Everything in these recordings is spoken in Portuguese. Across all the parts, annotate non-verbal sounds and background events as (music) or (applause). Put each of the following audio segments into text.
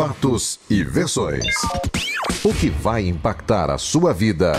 fatos e versões. O que vai impactar a sua vida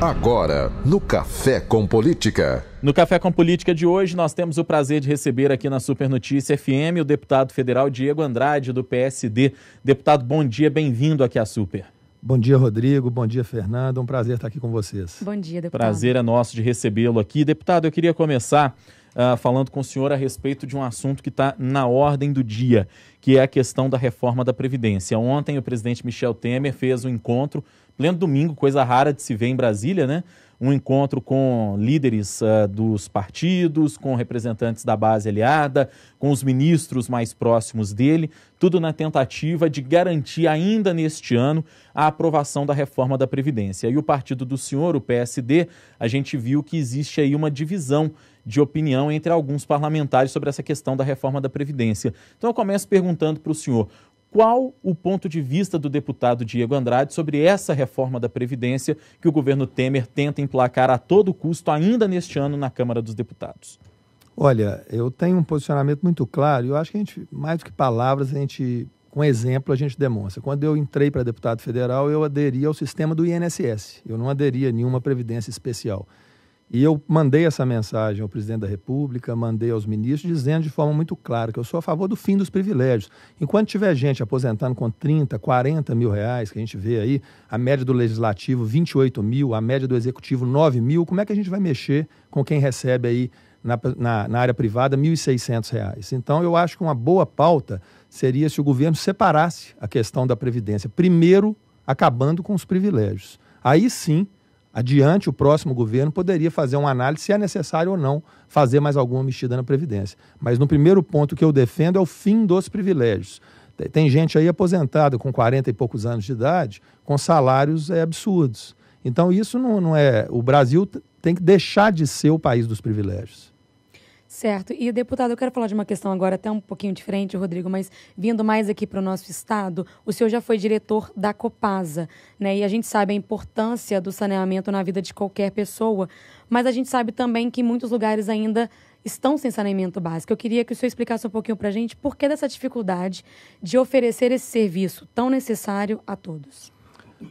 agora no Café com Política. No Café com Política de hoje, nós temos o prazer de receber aqui na Super Notícia FM o deputado federal Diego Andrade, do PSD. Deputado, bom dia, bem-vindo aqui à Super. Bom dia, Rodrigo. Bom dia, Fernando. É um prazer estar aqui com vocês. Bom dia, deputado. Prazer é nosso de recebê-lo aqui. Deputado, eu queria começar ah, falando com o senhor a respeito de um assunto que está na ordem do dia, que é a questão da reforma da Previdência. Ontem o presidente Michel Temer fez um encontro, pleno domingo, coisa rara de se ver em Brasília, né? Um encontro com líderes uh, dos partidos, com representantes da base aliada, com os ministros mais próximos dele, tudo na tentativa de garantir ainda neste ano a aprovação da reforma da Previdência. E o partido do senhor, o PSD, a gente viu que existe aí uma divisão de opinião entre alguns parlamentares sobre essa questão da reforma da Previdência. Então eu começo perguntando para o senhor. Qual o ponto de vista do deputado Diego Andrade sobre essa reforma da Previdência que o governo Temer tenta emplacar a todo custo ainda neste ano na Câmara dos Deputados? Olha, eu tenho um posicionamento muito claro e eu acho que a gente, mais do que palavras, a gente, com exemplo, a gente demonstra. Quando eu entrei para deputado federal, eu aderi ao sistema do INSS. Eu não aderia a nenhuma previdência especial. E eu mandei essa mensagem ao presidente da República, mandei aos ministros, dizendo de forma muito clara que eu sou a favor do fim dos privilégios. Enquanto tiver gente aposentando com 30, 40 mil reais, que a gente vê aí, a média do legislativo 28 mil, a média do executivo 9 mil, como é que a gente vai mexer com quem recebe aí na, na, na área privada R$ 1.600? Então, eu acho que uma boa pauta seria se o governo separasse a questão da Previdência, primeiro acabando com os privilégios. Aí sim adiante, o próximo governo poderia fazer uma análise se é necessário ou não fazer mais alguma mexida na Previdência. Mas no primeiro ponto que eu defendo é o fim dos privilégios. Tem gente aí aposentada com 40 e poucos anos de idade, com salários é, absurdos. Então, isso não, não é. O Brasil tem que deixar de ser o país dos privilégios. Certo. E, deputado, eu quero falar de uma questão agora até um pouquinho diferente, Rodrigo, mas vindo mais aqui para o nosso estado, o senhor já foi diretor da Copasa, né? E a gente sabe a importância do saneamento na vida de qualquer pessoa, mas a gente sabe também que muitos lugares ainda estão sem saneamento básico. Eu queria que o senhor explicasse um pouquinho para a gente por que dessa dificuldade de oferecer esse serviço tão necessário a todos.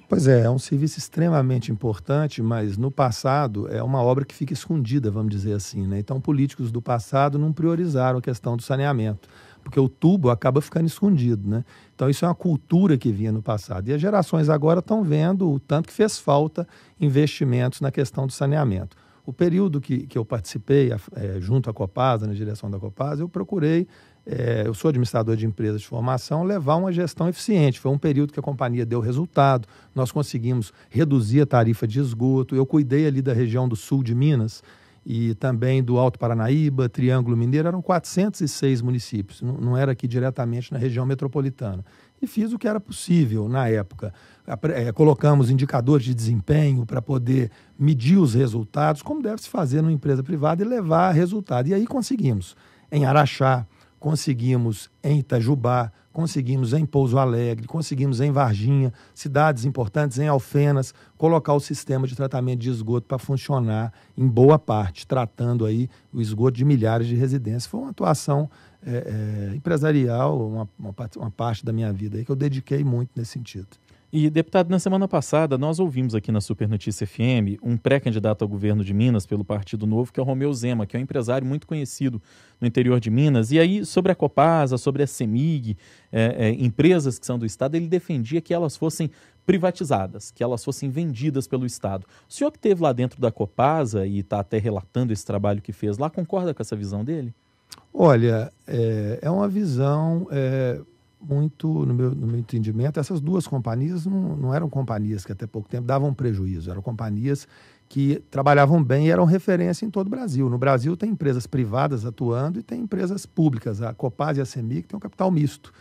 Pois é, é um serviço extremamente importante, mas no passado é uma obra que fica escondida, vamos dizer assim. Né? Então, políticos do passado não priorizaram a questão do saneamento, porque o tubo acaba ficando escondido. Né? Então, isso é uma cultura que vinha no passado. E as gerações agora estão vendo o tanto que fez falta investimentos na questão do saneamento. O período que, que eu participei é, junto à Copasa, na direção da Copasa, eu procurei é, eu sou administrador de empresas de formação, levar uma gestão eficiente. Foi um período que a companhia deu resultado, nós conseguimos reduzir a tarifa de esgoto. Eu cuidei ali da região do sul de Minas e também do Alto Paranaíba, Triângulo Mineiro, eram 406 municípios, não, não era aqui diretamente na região metropolitana. E fiz o que era possível na época. É, colocamos indicadores de desempenho para poder medir os resultados, como deve se fazer numa empresa privada, e levar resultado. E aí conseguimos. Em Araxá, conseguimos em Itajubá, conseguimos em Pouso Alegre, conseguimos em Varginha, cidades importantes, em Alfenas, colocar o sistema de tratamento de esgoto para funcionar em boa parte, tratando aí o esgoto de milhares de residências. Foi uma atuação é, é, empresarial, uma, uma, uma parte da minha vida aí que eu dediquei muito nesse sentido. E, deputado, na semana passada nós ouvimos aqui na Super Notícia FM um pré-candidato ao governo de Minas pelo Partido Novo, que é o Romeu Zema, que é um empresário muito conhecido no interior de Minas. E aí, sobre a Copasa, sobre a CEMIG, é, é, empresas que são do Estado, ele defendia que elas fossem privatizadas, que elas fossem vendidas pelo Estado. O senhor que esteve lá dentro da Copasa e está até relatando esse trabalho que fez lá, concorda com essa visão dele? Olha, é, é uma visão é, muito, no meu, no meu entendimento, essas duas companhias não, não eram companhias que até pouco tempo davam prejuízo, eram companhias que trabalhavam bem e eram referência em todo o Brasil. No Brasil tem empresas privadas atuando e tem empresas públicas, a Copaz e a que tem um capital misto.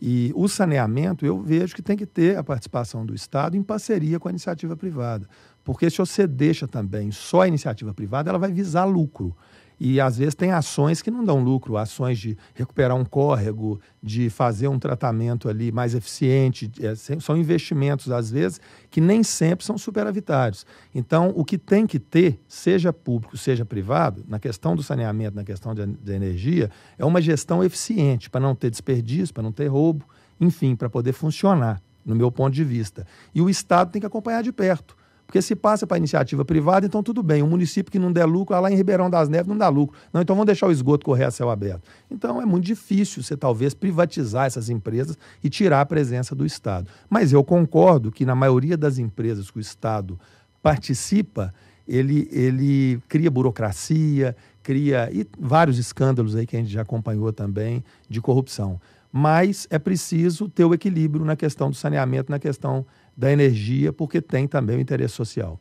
E o saneamento, eu vejo que tem que ter a participação do Estado em parceria com a iniciativa privada. Porque se você deixa também só a iniciativa privada, ela vai visar lucro. E às vezes tem ações que não dão lucro, ações de recuperar um córrego, de fazer um tratamento ali mais eficiente, é, são investimentos às vezes que nem sempre são superavitários. Então, o que tem que ter, seja público, seja privado, na questão do saneamento, na questão da energia, é uma gestão eficiente para não ter desperdício, para não ter roubo, enfim, para poder funcionar, no meu ponto de vista. E o Estado tem que acompanhar de perto porque se passa para iniciativa privada, então tudo bem. O município que não der lucro, ah, lá em Ribeirão das Neves não dá lucro. Não, então vamos deixar o esgoto correr a céu aberto. Então é muito difícil você talvez privatizar essas empresas e tirar a presença do Estado. Mas eu concordo que na maioria das empresas que o Estado participa, ele, ele cria burocracia, cria e vários escândalos aí que a gente já acompanhou também de corrupção. Mas é preciso ter o equilíbrio na questão do saneamento, na questão da energia, porque tem também o interesse social.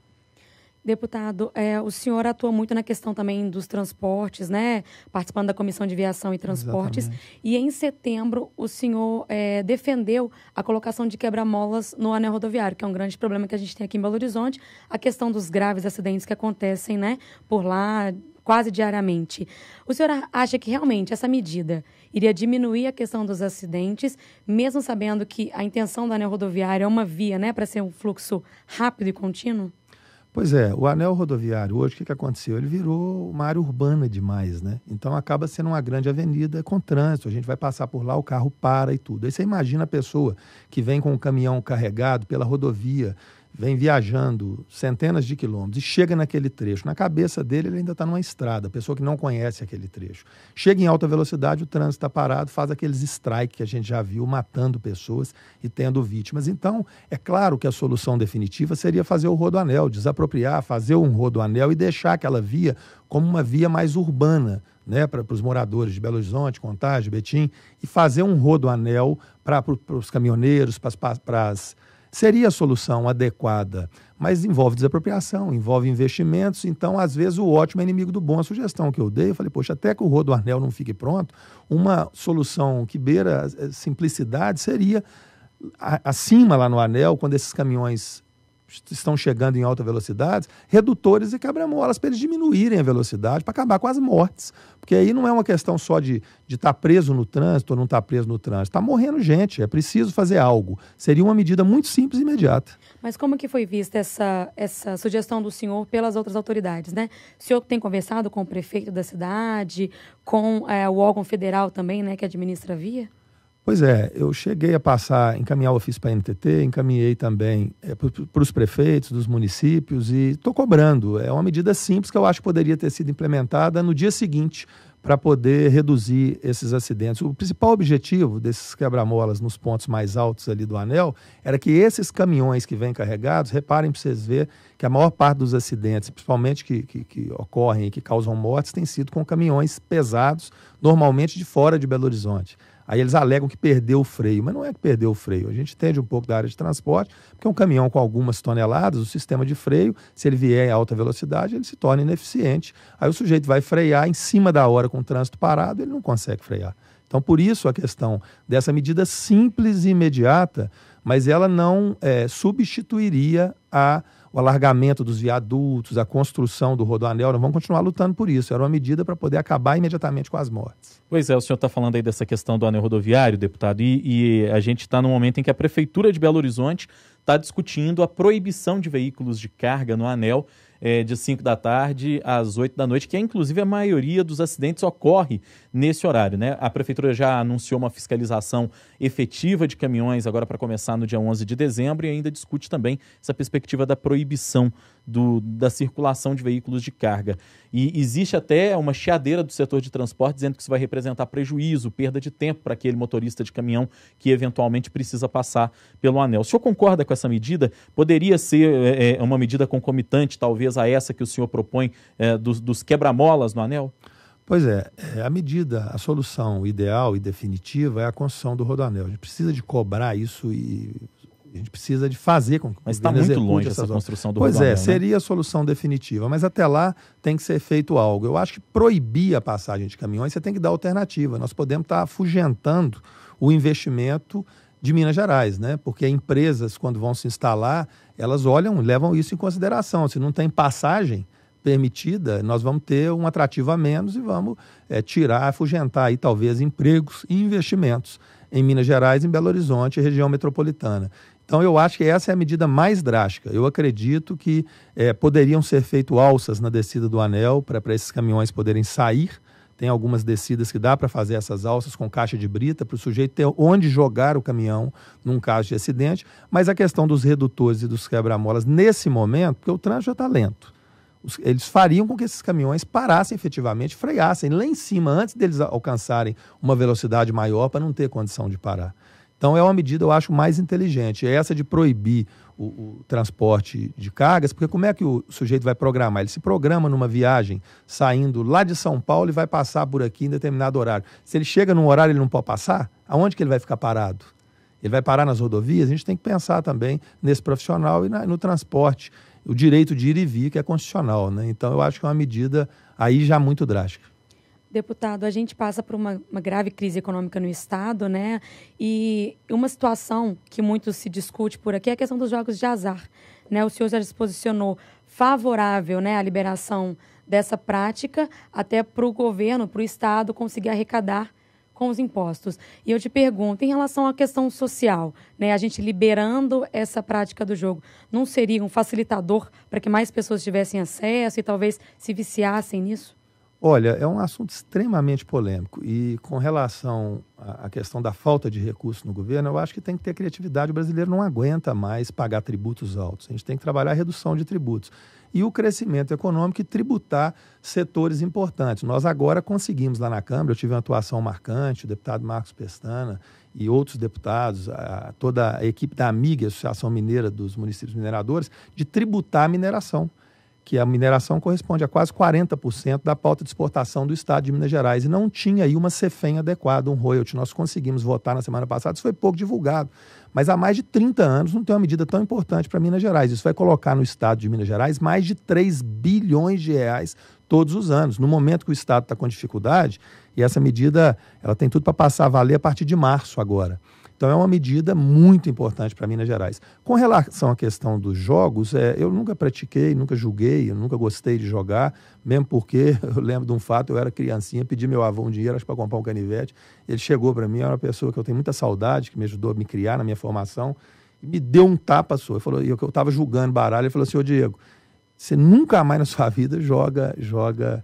Deputado, é, o senhor atua muito na questão também dos transportes, né? Participando da Comissão de Viação e Transportes. Exatamente. E em setembro, o senhor é, defendeu a colocação de quebra-molas no anel rodoviário, que é um grande problema que a gente tem aqui em Belo Horizonte. A questão dos graves acidentes que acontecem, né? Por lá, quase diariamente. O senhor acha que realmente essa medida iria diminuir a questão dos acidentes, mesmo sabendo que a intenção do anel rodoviário é uma via, né? Para ser um fluxo rápido e contínuo? Pois é, o anel rodoviário hoje, o que, que aconteceu? Ele virou uma área urbana demais, né? Então acaba sendo uma grande avenida com trânsito, a gente vai passar por lá, o carro para e tudo. Aí você imagina a pessoa que vem com um caminhão carregado pela rodovia, vem viajando centenas de quilômetros e chega naquele trecho, na cabeça dele ele ainda está numa estrada, pessoa que não conhece aquele trecho. Chega em alta velocidade, o trânsito está parado, faz aqueles strikes que a gente já viu, matando pessoas e tendo vítimas. Então, é claro que a solução definitiva seria fazer o rodoanel, desapropriar, fazer um rodoanel e deixar aquela via como uma via mais urbana, né, para os moradores de Belo Horizonte, Contagem, Betim, e fazer um rodoanel para os caminhoneiros, para as seria a solução adequada, mas envolve desapropriação, envolve investimentos, então às vezes o ótimo é inimigo do bom. A sugestão que eu dei, eu falei, poxa, até que o Rodo Anel não fique pronto, uma solução que beira eh, simplicidade seria acima lá no anel, quando esses caminhões estão chegando em alta velocidade, redutores e quebra-molas para eles diminuírem a velocidade, para acabar com as mortes. Porque aí não é uma questão só de estar tá preso no trânsito ou não estar tá preso no trânsito. Está morrendo gente, é preciso fazer algo. Seria uma medida muito simples e imediata. Mas como que foi vista essa, essa sugestão do senhor pelas outras autoridades, né? O senhor tem conversado com o prefeito da cidade, com é, o órgão federal também, né, que administra a via? Pois é, eu cheguei a passar, encaminhar o ofício para a NTT, encaminhei também é, para os prefeitos dos municípios e estou cobrando. É uma medida simples que eu acho que poderia ter sido implementada no dia seguinte para poder reduzir esses acidentes. O principal objetivo desses quebra-molas nos pontos mais altos ali do anel era que esses caminhões que vêm carregados, reparem para vocês ver que a maior parte dos acidentes, principalmente que, que, que ocorrem e que causam mortes, tem sido com caminhões pesados, normalmente de fora de Belo Horizonte. Aí eles alegam que perdeu o freio, mas não é que perdeu o freio. A gente entende um pouco da área de transporte, porque um caminhão com algumas toneladas, o sistema de freio, se ele vier em alta velocidade, ele se torna ineficiente. Aí o sujeito vai frear em cima da hora com o trânsito parado, ele não consegue frear. Então, por isso a questão dessa medida simples e imediata, mas ela não é, substituiria a o alargamento dos viadutos, a construção do rodoanel, nós vamos continuar lutando por isso. Era uma medida para poder acabar imediatamente com as mortes. Pois é, o senhor está falando aí dessa questão do anel rodoviário, deputado, e, e a gente está num momento em que a Prefeitura de Belo Horizonte está discutindo a proibição de veículos de carga no anel é, de 5 da tarde às 8 da noite, que é, inclusive a maioria dos acidentes ocorre nesse horário. Né? A Prefeitura já anunciou uma fiscalização efetiva de caminhões agora para começar no dia 11 de dezembro e ainda discute também essa perspectiva da proibição do, da circulação de veículos de carga. E existe até uma chiadeira do setor de transporte dizendo que isso vai representar prejuízo, perda de tempo para aquele motorista de caminhão que eventualmente precisa passar pelo anel. O senhor concorda com essa medida? Poderia ser é, é uma medida concomitante, talvez, a essa que o senhor propõe é, dos, dos quebra-molas no anel? Pois é, é, a medida, a solução ideal e definitiva é a construção do rodoanel. A gente precisa de cobrar isso e a gente precisa de fazer com que Mas está muito longe essa construção do Pois é, né? seria a solução definitiva, mas até lá tem que ser feito algo. Eu acho que proibir a passagem de caminhões, você tem que dar alternativa. Nós podemos estar tá afugentando o investimento de Minas Gerais, né? Porque empresas, quando vão se instalar, elas olham, levam isso em consideração. Se não tem passagem permitida, nós vamos ter um atrativo a menos e vamos é, tirar, afugentar aí talvez empregos e investimentos em Minas Gerais, em Belo Horizonte e região metropolitana. Então, eu acho que essa é a medida mais drástica. Eu acredito que é, poderiam ser feitas alças na descida do anel para esses caminhões poderem sair. Tem algumas descidas que dá para fazer essas alças com caixa de brita para o sujeito ter onde jogar o caminhão num caso de acidente. Mas a questão dos redutores e dos quebra-molas, nesse momento, porque o trânsito já está lento, eles fariam com que esses caminhões parassem efetivamente, freassem lá em cima antes deles alcançarem uma velocidade maior para não ter condição de parar. Então é uma medida, eu acho, mais inteligente. É essa de proibir o, o, transporte de cargas, porque como é que o sujeito vai programar? Ele se programa numa viagem saindo lá de São Paulo e vai passar por aqui em determinado horário. Se ele chega num horário ele não pode passar, aonde que ele vai ficar parado? Ele vai parar nas rodovias? A gente tem que pensar também nesse profissional e na, no transporte. O direito de ir e vir, que é constitucional. Né? Então eu acho que é uma medida aí já muito drástica. Deputado, a gente passa por uma, uma, grave crise econômica no Estado, né? E uma situação que muito se discute por aqui é a questão dos jogos de azar. Né? O senhor já se posicionou favorável né, à liberação dessa prática, até para o governo, para o Estado conseguir arrecadar com os impostos. E eu te pergunto, em relação à questão social, né, a gente liberando essa prática do jogo, não seria um facilitador para que mais pessoas tivessem acesso e talvez se viciassem nisso? Olha, é um assunto extremamente polêmico e com relação à questão da falta de recursos no governo, eu acho que tem que ter criatividade. O brasileiro não aguenta mais pagar tributos altos. A gente tem que trabalhar a redução de tributos e o crescimento econômico e tributar setores importantes. Nós agora conseguimos lá na Câmara, eu tive uma atuação marcante, o deputado Marcos Pestana e outros deputados, a, toda a equipe da AMIG, Associação Mineira dos Municípios Mineradores, de tributar a mineração que a mineração corresponde a quase 40% da pauta de exportação do Estado de Minas Gerais, e não tinha aí uma CEFEM adequada, um royalty. Nós conseguimos votar na semana passada, isso foi pouco divulgado. Mas há mais de 30 anos não tem uma medida tão importante para Minas Gerais. Isso vai colocar no Estado de Minas Gerais mais de 3 bilhões de reais todos os anos. No momento que o Estado está com dificuldade, e essa medida ela tem tudo para passar a valer a partir de março agora. Então é uma medida muito importante para Minas Gerais. Com relação à questão dos jogos, é, eu nunca pratiquei, nunca julguei, eu nunca gostei de jogar, mesmo porque (laughs) eu lembro de um fato, eu era criancinha, pedi meu avô um dinheiro para comprar um canivete, ele chegou para mim, era é uma pessoa que eu tenho muita saudade, que me ajudou a me criar na minha formação, e me deu um tapa só, falou, eu estava julgando baralho, ele falou, senhor assim, Diego, você nunca mais na sua (laughs) vida joga, joga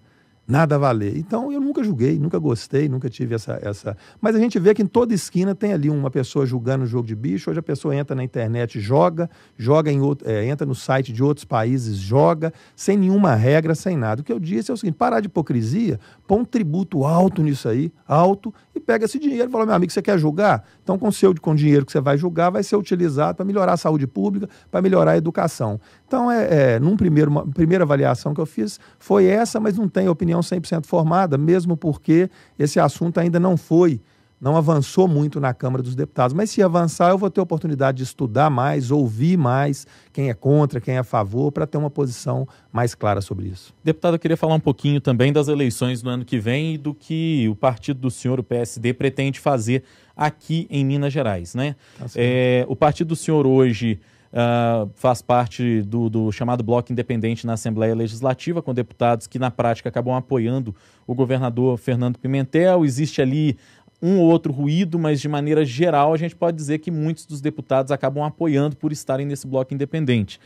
nada a valer. Então eu nunca julguei, nunca gostei, nunca tive essa, essa. Mas a gente vê que em toda esquina tem ali uma pessoa julgando o jogo de bicho. Hoje a pessoa entra na internet, joga, joga em outro, é, entra no site de outros países, joga, sem nenhuma regra, sem nada. O que eu disse é o seguinte: parar de hipocrisia, põe um tributo alto nisso aí, alto, e pega esse dinheiro e fala: meu amigo, você quer julgar? Então, com o seu com o dinheiro que você vai julgar, vai ser utilizado para melhorar a saúde pública, para melhorar a educação. Então, é, é num primeiro, uma, primeira avaliação que eu fiz, foi essa, mas não tem opinião 100% formada, mesmo porque esse assunto ainda não foi, não avançou muito na Câmara dos Deputados. Mas se avançar, eu vou ter oportunidade de estudar mais, ouvir mais quem é contra, quem é a favor, para ter uma posição mais clara sobre isso. Deputado, eu queria falar um pouquinho também das eleições no ano que vem e do que o partido do senhor, o PSD, pretende fazer aqui em Minas Gerais. Né? Tá é, o partido do senhor hoje. Uh, faz parte do, do, chamado bloco independente na Assembleia Legislativa, com deputados que, na prática, acabam apoiando o governador Fernando Pimentel. Existe ali um ou outro ruído, mas, de maneira geral, a gente pode dizer que muitos dos deputados acabam apoiando por estarem nesse bloco independente.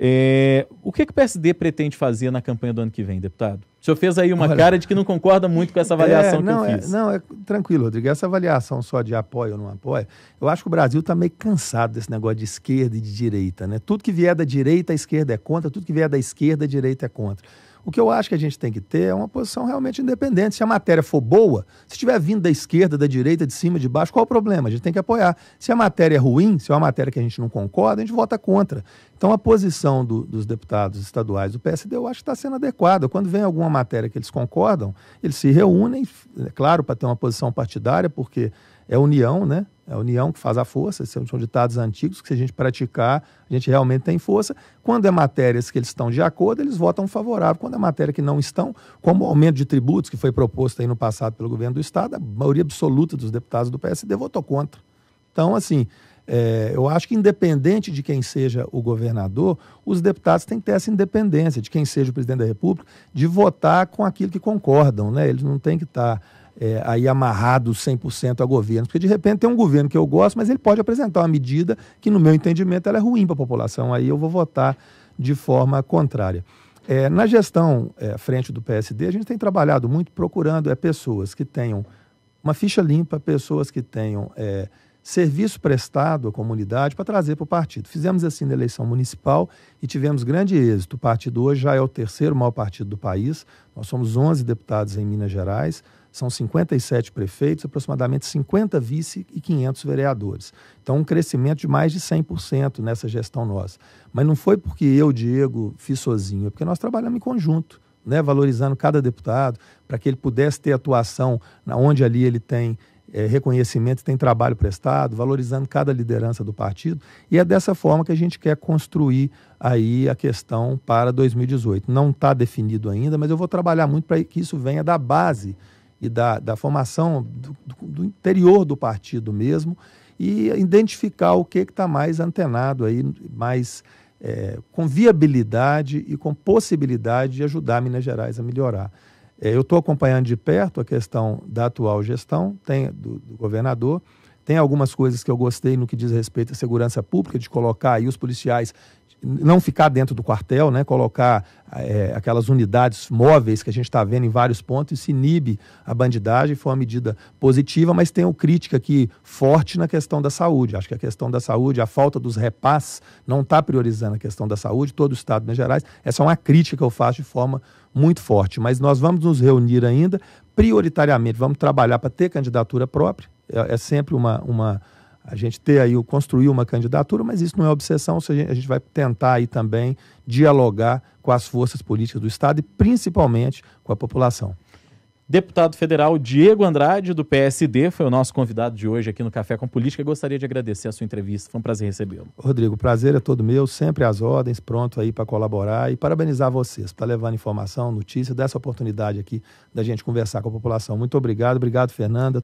É, o que, que o PSD pretende fazer na campanha do ano que vem, deputado? O senhor fez aí uma Olha, cara de que não concorda muito com essa é, avaliação é, não, que eu é, fiz. É, não, é tranquilo, Rodrigo. Essa avaliação só de apoio ou não apoio, eu acho que o Brasil está meio cansado desse negócio de esquerda e de direita. Né? Tudo que vier da direita, a esquerda é contra, tudo que vier da esquerda, a direita é contra. O que eu acho que a gente tem que ter é uma posição realmente independente. Se a matéria for boa, se estiver vindo da esquerda, da direita, de cima, de baixo, qual é o problema? A gente tem que apoiar. Se a matéria é ruim, se é uma matéria que a gente não concorda, a gente vota contra. Então a posição do, dos deputados estaduais do PSD eu acho que está sendo adequada. Quando vem alguma matéria que eles concordam, eles se reúnem, é claro, para ter uma posição partidária, porque é a união, né? É a união que faz a força, são ditados antigos que se a gente praticar, a gente realmente tem força. Quando é matérias que eles estão de acordo, eles votam favorável. Quando é matéria que não estão, como o aumento de tributos que foi proposto aí no passado pelo governo do Estado, a maioria absoluta dos deputados do PSD votou contra. Então, assim, é, eu acho que independente de quem seja o governador, os deputados têm que ter essa independência de quem seja o presidente da República, de votar com aquilo que concordam, né? Eles não têm que estar... Tá é, aí amarrado 100% a governo, porque de repente tem um governo que eu gosto, mas ele pode apresentar uma medida que, no meu entendimento, ela é ruim para a população, aí eu vou votar de forma contrária. É, na gestão é, frente do PSD, a gente tem trabalhado muito procurando é, pessoas que tenham uma ficha limpa, pessoas que tenham é, serviço prestado à comunidade para trazer para o partido. Fizemos assim na eleição municipal e tivemos grande êxito. O partido hoje já é o terceiro maior partido do país, nós somos 11 deputados em Minas Gerais, são 57 prefeitos, aproximadamente 50 vice e 500 vereadores. Então, um crescimento de mais de 100% nessa gestão nossa. Mas não foi porque eu, Diego, fiz sozinho, é porque nós trabalhamos em conjunto. Né, valorizando cada deputado, para que ele pudesse ter atuação na onde ali ele tem é, reconhecimento, tem trabalho prestado, valorizando cada liderança do partido. E é dessa forma que a gente quer construir aí a questão para 2018. Não está definido ainda, mas eu vou trabalhar muito para que isso venha da base e da, da formação do, do, interior do partido mesmo e identificar o que está mais antenado aí, mais é, com viabilidade e com possibilidade de ajudar Minas Gerais a melhorar. É, eu estou acompanhando de perto a questão da atual gestão tem, do, do governador. Tem algumas coisas que eu gostei no que diz respeito à segurança pública, de colocar aí os policiais não ficar dentro do quartel, né? colocar é, aquelas unidades móveis que a gente está vendo em vários pontos, isso inibe a bandidagem, foi uma medida positiva, mas tem uma crítica aqui forte na questão da saúde. Acho que a questão da saúde, a falta dos repasses, não está priorizando a questão da saúde, todo o Estado de Minas Gerais. Essa é uma crítica que eu faço de forma muito forte. Mas nós vamos nos reunir ainda, prioritariamente, vamos trabalhar para ter candidatura própria. É, é sempre uma. uma a gente ter aí, construir uma candidatura, mas isso não é obsessão, a gente vai tentar aí também dialogar com as forças políticas do Estado e principalmente com a população. Deputado federal Diego Andrade, do PSD, foi o nosso convidado de hoje aqui no Café com Política. gostaria de agradecer a sua entrevista, foi um prazer recebê-lo. Rodrigo, prazer é todo meu, sempre às ordens, pronto aí para colaborar e parabenizar vocês por tá levando informação, notícia, dessa oportunidade aqui da gente conversar com a população. Muito obrigado, obrigado, Fernanda.